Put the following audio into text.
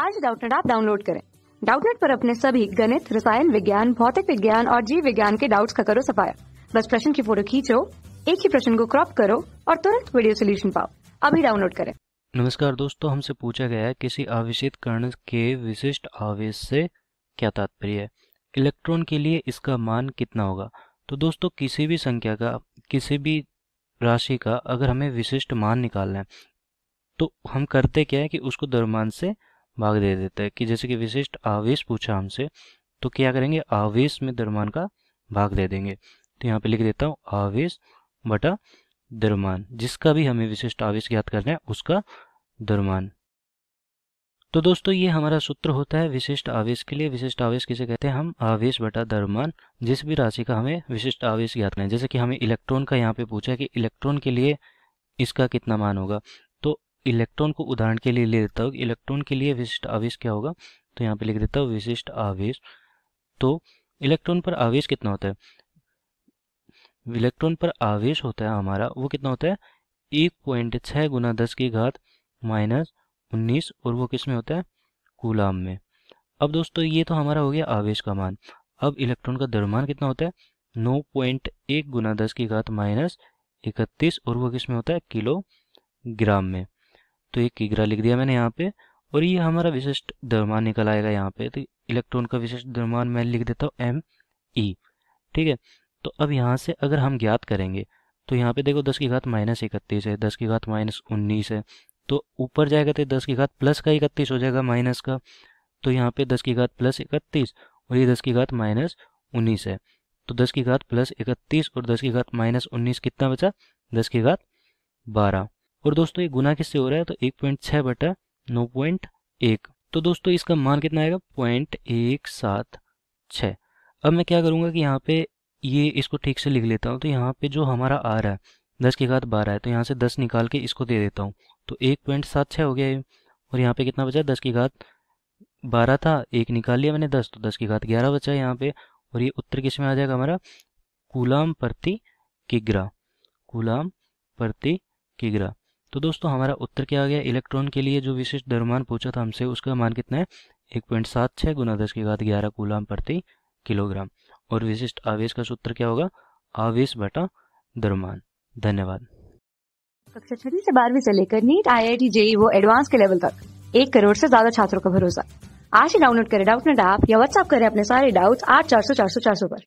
आज डाउटनेट आप डाउनलोड करें डाउटनेट पर अपने सभी गणित रसायन विज्ञान भौतिक विज्ञान और जीव विज्ञान के डाउट्स का करो सफाया बस प्रश्न की फोटो खींचो एक ही प्रश्न को क्रॉप करो और तुरंत वीडियो सोल्यूशन पाओ अभी डाउनलोड करें नमस्कार दोस्तों हमसे पूछा गया है किसी आवेशित कर्ण के विशिष्ट आवेश से क्या तात्पर्य है इलेक्ट्रॉन के लिए इसका मान कितना होगा तो दोस्तों किसी भी संख्या का किसी भी राशि का अगर हमें विशिष्ट मान निकालना है तो हम करते क्या है कि उसको द्रव्यमान से भाग दे देता है कि जैसे कि विशिष्ट आवेश पूछा हमसे तो क्या करेंगे आवेश में द्रव्यमान का भाग दे देंगे तो यहाँ पे लिख देता हूँ आवेश बटा द्रव्यमान जिसका भी हमें विशिष्ट आवेश ज्ञात करना है उसका द्रव्यमान तो दोस्तों ये हमारा सूत्र होता है विशिष्ट आवेश के लिए विशिष्ट आवेश किसे कहते हैं हम आवेश बटा द्रव्यमान जिस भी राशि का हमें विशिष्ट आवेश ज्ञात करना है जैसे कि हमें इलेक्ट्रॉन का यहाँ पे पूछा है कि इलेक्ट्रॉन के लिए इसका कितना मान होगा इलेक्ट्रॉन को उदाहरण के लिए ले देता हूँ इलेक्ट्रॉन के लिए विशिष्ट आवेश क्या होगा तो यहाँ पे लिख देता हूँ विशिष्ट आवेश तो इलेक्ट्रॉन पर आवेश कितना होता है इलेक्ट्रॉन पर आवेश होता है हमारा वो कितना होता है एक पॉइंट छः गुना दस की घात माइनस उन्नीस और वो किस में होता है कूलाम में अब दोस्तों ये तो हमारा हो गया आवेश का मान अब इलेक्ट्रॉन का द्रव्यमान कितना होता है नौ पॉइंट एक गुना दस की घात माइनस इकतीस और वो किस में होता है किलो ग्राम में तो एक किगरा लिख दिया मैंने यहाँ पे और ये हमारा विशिष्ट द्रव्यमान निकल आएगा यहाँ पे तो इलेक्ट्रॉन का विशिष्ट द्रव्यमान मैं लिख देता हूँ एम ई e, ठीक है तो अब यहाँ से अगर हम ज्ञात करेंगे तो यहाँ पे देखो दस की घात माइनस इकतीस है दस की घात माइनस उन्नीस है तो ऊपर जाएगा तो दस की घात प्लस का इकतीस हो जाएगा माइनस का तो यहाँ पे दस की घात प्लस इकतीस और ये दस की घात माइनस उन्नीस है तो दस की घात प्लस इकतीस और दस की घात माइनस उन्नीस कितना बचा दस की घात बारह और दोस्तों ये गुना किससे हो रहा है तो एक पॉइंट छह बटा नौ पॉइंट एक तो दोस्तों इसका मान कितना आएगा पॉइंट एक सात छ अब मैं क्या करूंगा कि यहाँ पे ये इसको ठीक से लिख लेता हूँ तो यहाँ पे जो हमारा आ रहा है दस की घात बारह है तो यहाँ से दस निकाल के इसको दे देता हूँ तो एक पॉइंट सात छः हो गया और यहाँ पे कितना बचा दस की घात बारह था एक निकाल लिया मैंने दस तो दस की घात ग्यारह बचा है यहाँ पे और ये उत्तर किस में आ जाएगा हमारा कूलाम प्रति किग्रा कूलाम प्रति किग्रा तो दोस्तों हमारा उत्तर क्या आ गया इलेक्ट्रॉन के लिए जो विशिष्ट दरमान पूछा था हमसे उसका मान कितना है एक पॉइंट सात छः गुना दस के बाद ग्यारह कूलाम प्रति किलोग्राम और विशिष्ट आवेश का सूत्र क्या होगा आवेश बटा दरमान धन्यवाद कक्षा छठी से बारहवीं से लेकर NEET I I T JEE वो एडवांस के लेवल तक एक करोड़ से ज्यादा छात्रों का भरोसा आज ही डाउनलोड करें डाउट नेट ऐप या व्हाट्सअप करें अपने सारे डाउट्स आठ चार सौ चार सौ चार सौ पर